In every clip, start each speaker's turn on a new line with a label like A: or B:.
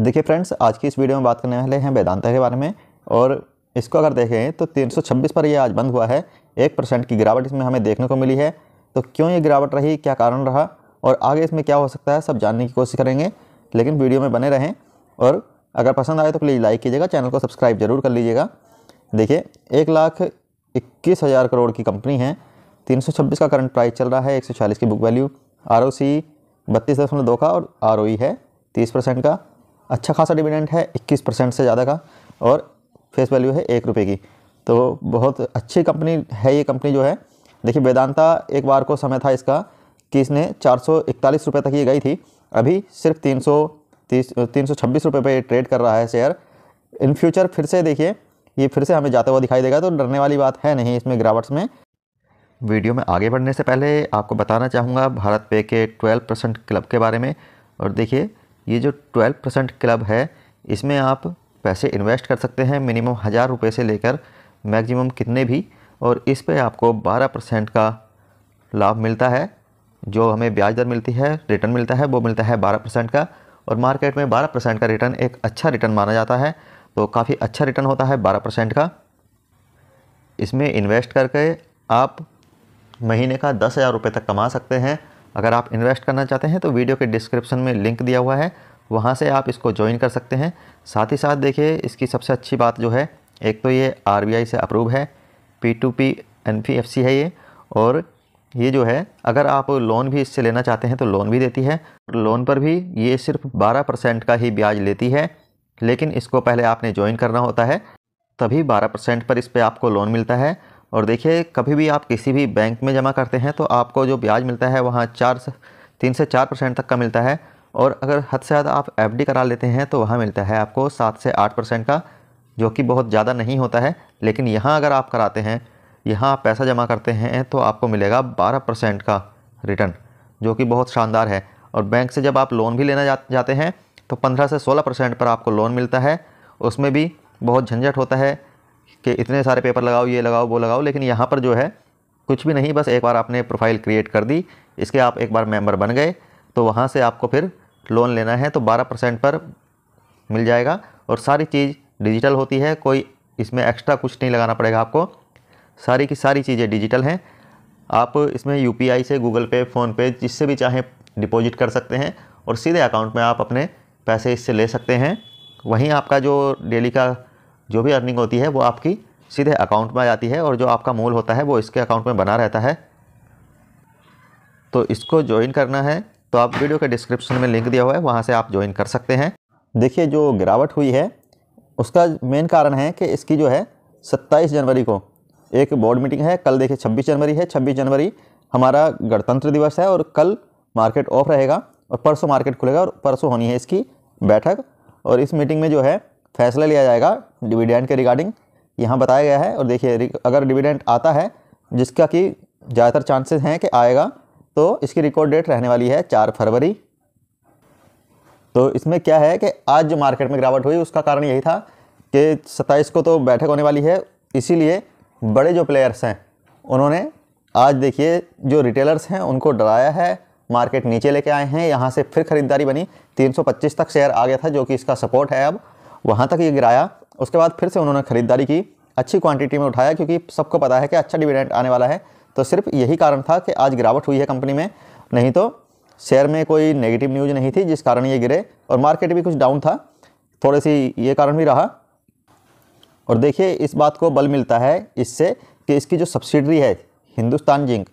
A: देखिए फ्रेंड्स आज की इस वीडियो में बात करने वाले हैं वेदांता के बारे में और इसको अगर देखें तो 326 पर यह आज बंद हुआ है एक परसेंट की गिरावट इसमें हमें देखने को मिली है तो क्यों ये गिरावट रही क्या कारण रहा और आगे इसमें क्या हो सकता है सब जानने की कोशिश करेंगे लेकिन वीडियो में बने रहें और अगर पसंद आए तो प्लीज़ लाइक कीजिएगा चैनल को सब्सक्राइब जरूर कर लीजिएगा देखिए एक लाख इक्कीस हज़ार करोड़ की कंपनी है 326 का करंट प्राइस चल रहा है 140 की book value R O C बत्तीस दशमलव दो का और आर है 30 परसेंट का अच्छा खासा डिविडेंट है इक्कीस परसेंट से ज़्यादा का और फेस वैल्यू है एक रुपये की तो बहुत अच्छी कंपनी है ये कंपनी जो है देखिए वेदांता एक बार को समय था इसका कि इसने चार सौ तक ये गई थी अभी सिर्फ तीन सौ तीस तीन सौ छब्बीस रुपये पर ट्रेड कर रहा है शेयर इन फ्यूचर फिर से देखिए ये फिर से हमें जाता हुआ दिखाई देगा तो डरने वाली बात है नहीं इसमें गिरावट्स में वीडियो में आगे बढ़ने से पहले आपको बताना चाहूँगा भारत पे के 12 परसेंट क्लब के बारे में और देखिए ये जो ट्वेल्व परसेंट क्लब है इसमें आप पैसे इन्वेस्ट कर सकते हैं मिनिमम हज़ार रुपये से लेकर मैक्सिमम कितने भी और इस पे आपको बारह परसेंट का लाभ मिलता है जो हमें ब्याज दर मिलती है रिटर्न मिलता है वो मिलता है बारह परसेंट का और मार्केट में बारह परसेंट का रिटर्न एक अच्छा रिटर्न माना जाता है तो काफ़ी अच्छा रिटर्न होता है बारह परसेंट का इसमें इन्वेस्ट करके आप महीने का दस हज़ार रुपये तक कमा सकते हैं अगर आप इन्वेस्ट करना चाहते हैं तो वीडियो के डिस्क्रिप्शन में लिंक दिया हुआ है वहाँ से आप इसको ज्वाइन कर सकते हैं साथ ही साथ देखिए इसकी सबसे अच्छी बात जो है एक तो ये आर से अप्रूव है पी टू पी एन है ये और ये जो है अगर आप लोन भी इससे लेना चाहते हैं तो लोन भी देती है लोन पर भी ये सिर्फ 12 परसेंट का ही ब्याज लेती है लेकिन इसको पहले आपने ज्वाइन करना होता है तभी 12 परसेंट पर इस पर आपको लोन मिलता है और देखिए कभी भी आप किसी भी बैंक में जमा करते हैं तो आपको जो ब्याज मिलता है वहाँ चार से तीन से चार परसेंट तक का मिलता है और अगर हद से ज़्यादा आप एफ करा लेते हैं तो वहाँ मिलता है आपको सात से आठ परसेंट का जो कि बहुत ज़्यादा नहीं होता है लेकिन यहाँ अगर आप कराते हैं यहाँ आप पैसा जमा करते हैं तो आपको मिलेगा बारह परसेंट का रिटर्न जो कि बहुत शानदार है और बैंक से जब आप लोन भी लेना जा, जाते हैं तो पंद्रह से सोलह परसेंट पर आपको लोन मिलता है उसमें भी बहुत झंझट होता है कि इतने सारे पेपर लगाओ ये लगाओ वो लगाओ लेकिन यहाँ पर जो है कुछ भी नहीं बस एक बार आपने प्रोफाइल क्रिएट कर दी इसके आप एक बार मेंबर बन गए तो वहाँ से आपको फिर लोन लेना है तो 12 परसेंट पर मिल जाएगा और सारी चीज़ डिजिटल होती है कोई इसमें एक्स्ट्रा कुछ नहीं लगाना पड़ेगा आपको सारी की सारी चीज़ें डिजिटल हैं आप इसमें यू से गूगल पे फ़ोनपे जिससे भी चाहें डिपोज़िट कर सकते हैं और सीधे अकाउंट में आप अपने पैसे इससे ले सकते हैं वहीं आपका जो डेली का जो भी अर्निंग होती है वो आपकी सीधे अकाउंट में आ जाती है और जो आपका मूल होता है वो इसके अकाउंट में बना रहता है तो इसको ज्वाइन करना है तो आप वीडियो के डिस्क्रिप्शन में लिंक दिया हुआ है वहाँ से आप ज्वाइन कर सकते हैं देखिए जो गिरावट हुई है उसका मेन कारण है कि इसकी जो है 27 जनवरी को एक बोर्ड मीटिंग है कल देखिए 26 जनवरी है 26 जनवरी हमारा गणतंत्र दिवस है और कल मार्केट ऑफ रहेगा और परसों मार्केट खुलेगा और परसों होनी है इसकी बैठक और इस मीटिंग में जो है फैसला लिया जाएगा डिविडेंड के रिगार्डिंग यहाँ बताया गया है और देखिए अगर डिविडेंड आता है जिसका कि ज़्यादातर चांसेस हैं कि आएगा तो इसकी रिकॉर्ड डेट रहने वाली है चार फरवरी तो इसमें क्या है कि आज जो मार्केट में गिरावट हुई उसका कारण यही था कि सत्ताईस को तो बैठक होने वाली है इसीलिए बड़े जो प्लेयर्स हैं उन्होंने आज देखिए जो रिटेलर्स हैं उनको डराया है मार्केट नीचे लेके आए हैं यहाँ से फिर ख़रीदारी बनी 325 तक शेयर आ गया था जो कि इसका सपोर्ट है अब वहाँ तक ये गिराया उसके बाद फिर से उन्होंने ख़रीदारी की अच्छी क्वांटिटी में उठाया क्योंकि सबको पता है कि अच्छा डिविडेंट आने वाला है तो सिर्फ यही कारण था कि आज गिरावट हुई है कंपनी में नहीं तो शेयर में कोई नेगेटिव न्यूज नहीं थी जिस कारण ये गिरे और मार्केट भी कुछ डाउन था थोड़े सी ये कारण भी रहा और देखिए इस बात को बल मिलता है इससे कि इसकी जो सब्सिडरी है हिंदुस्तान जिंक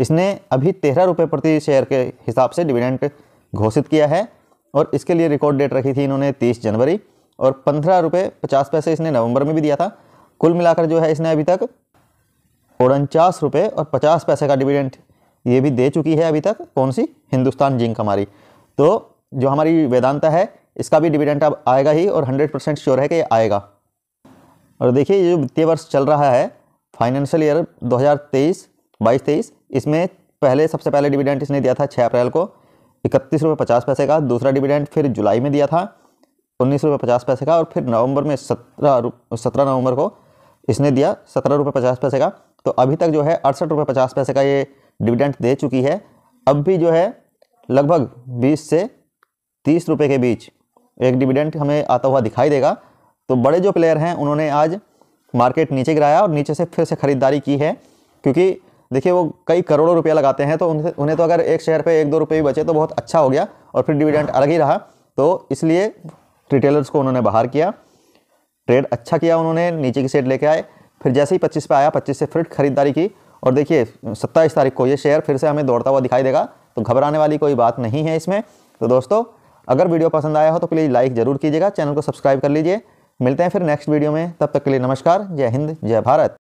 A: इसने अभी तेरह रुपये प्रति शेयर के हिसाब से डिविडेंट घोषित किया है और इसके लिए रिकॉर्ड डेट रखी थी इन्होंने तीस जनवरी और पंद्रह रुपये पचास पैसे इसने नवंबर में भी दिया था कुल मिलाकर जो है इसने अभी तक उनचास रुपये और पचास पैसे का डिविडेंट ये भी दे चुकी है अभी तक कौन सी हिंदुस्तान जिंक हमारी तो जो हमारी वेदांता है इसका भी डिविडेंट अब आएगा ही और हंड्रेड परसेंट श्योर है कि आएगा और देखिए ये जो वित्तीय वर्ष चल रहा है फाइनेंशियल ईयर 2023 हज़ार तेईस इसमें पहले सबसे पहले डिविडेंट इसने दिया था छः अप्रैल को इकतीस रुपये पचास पैसे का दूसरा डिविडेंट फिर जुलाई में दिया था उन्नीस रुपये पचास पैसे का और फिर नवंबर में सत्रह सत्रह नवंबर को इसने दिया सत्रह रुपये पचास पैसे का तो अभी तक जो है अड़सठ रुपये पचास पैसे का ये डिविडेंट दे चुकी है अब भी जो है लगभग बीस से तीस रुपये के बीच एक डिविडेंट हमें आता हुआ दिखाई देगा तो बड़े जो प्लेयर हैं उन्होंने आज मार्केट नीचे गिराया और नीचे से फिर से ख़रीदारी की है क्योंकि देखिए वो कई करोड़ों रुपया लगाते हैं तो उनसे उन्हें तो अगर एक शेयर पे एक दो रुपये भी बचे तो बहुत अच्छा हो गया और फिर डिविडेंट अलग ही रहा तो इसलिए रिटेलर्स को उन्होंने बाहर किया ट्रेड अच्छा किया उन्होंने नीचे की सेट लेके आए फिर जैसे ही पच्चीस पे आया पच्चीस से फिर खरीदारी की और देखिए सत्ताईस तारीख को ये शेयर फिर से हमें दौड़ता हुआ दिखाई देगा तो घबराने वाली कोई बात नहीं है इसमें तो दोस्तों अगर वीडियो पसंद आया हो तो प्लीज़ लाइक ज़रूर कीजिएगा चैनल को सब्सक्राइब कर लीजिए मिलते हैं फिर नेक्स्ट वीडियो में तब तक के लिए नमस्कार जय हिंद जय भारत